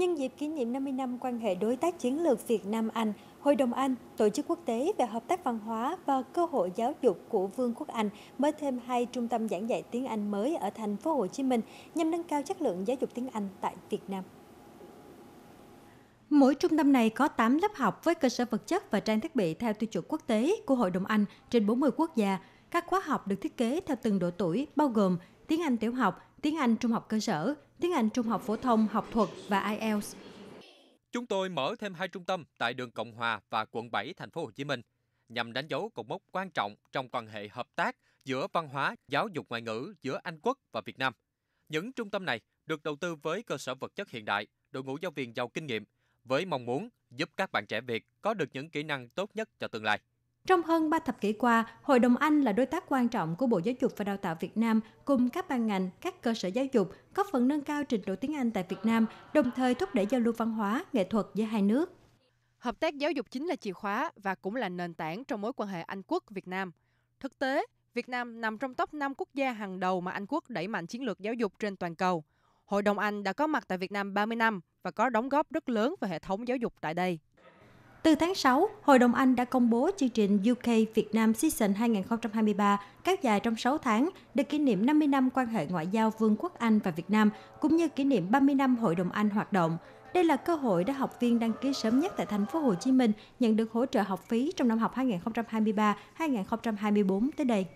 Nhân dịp kỷ niệm 50 năm quan hệ đối tác chiến lược Việt Nam Anh, Hội đồng Anh, Tổ chức Quốc tế về Hợp tác Văn hóa và Cơ hội Giáo dục của Vương quốc Anh mở thêm hai trung tâm giảng dạy tiếng Anh mới ở thành phố Hồ Chí Minh nhằm nâng cao chất lượng giáo dục tiếng Anh tại Việt Nam. Mỗi trung tâm này có 8 lớp học với cơ sở vật chất và trang thiết bị theo tiêu chuẩn quốc tế của Hội đồng Anh trên 40 quốc gia. Các khóa học được thiết kế theo từng độ tuổi, bao gồm tiếng Anh tiểu học, tiếng Anh trung học cơ sở, tiếng Anh trung học phổ thông học thuật và IELTS. Chúng tôi mở thêm hai trung tâm tại đường Cộng Hòa và quận 7 thành phố Hồ Chí Minh nhằm đánh dấu cột mốc quan trọng trong quan hệ hợp tác giữa văn hóa, giáo dục ngoại ngữ giữa Anh quốc và Việt Nam. Những trung tâm này được đầu tư với cơ sở vật chất hiện đại, đội ngũ giáo viên giàu kinh nghiệm với mong muốn giúp các bạn trẻ Việt có được những kỹ năng tốt nhất cho tương lai. Trong hơn 3 thập kỷ qua, Hội đồng Anh là đối tác quan trọng của Bộ Giáo dục và Đào tạo Việt Nam cùng các ban ngành, các cơ sở giáo dục, có phần nâng cao trình độ tiếng Anh tại Việt Nam, đồng thời thúc đẩy giao lưu văn hóa, nghệ thuật giữa hai nước. Hợp tác giáo dục chính là chìa khóa và cũng là nền tảng trong mối quan hệ Anh quốc-Việt Nam. Thực tế, Việt Nam nằm trong top 5 quốc gia hàng đầu mà Anh quốc đẩy mạnh chiến lược giáo dục trên toàn cầu. Hội đồng Anh đã có mặt tại Việt Nam 30 năm và có đóng góp rất lớn vào hệ thống giáo dục tại đây. Từ tháng 6, Hội đồng Anh đã công bố chương trình UK Việt Nam Season 2023 kéo dài trong 6 tháng để kỷ niệm 50 năm quan hệ ngoại giao Vương quốc Anh và Việt Nam cũng như kỷ niệm 30 năm Hội đồng Anh hoạt động. Đây là cơ hội để học viên đăng ký sớm nhất tại thành phố Hồ Chí Minh nhận được hỗ trợ học phí trong năm học 2023-2024 tới đây.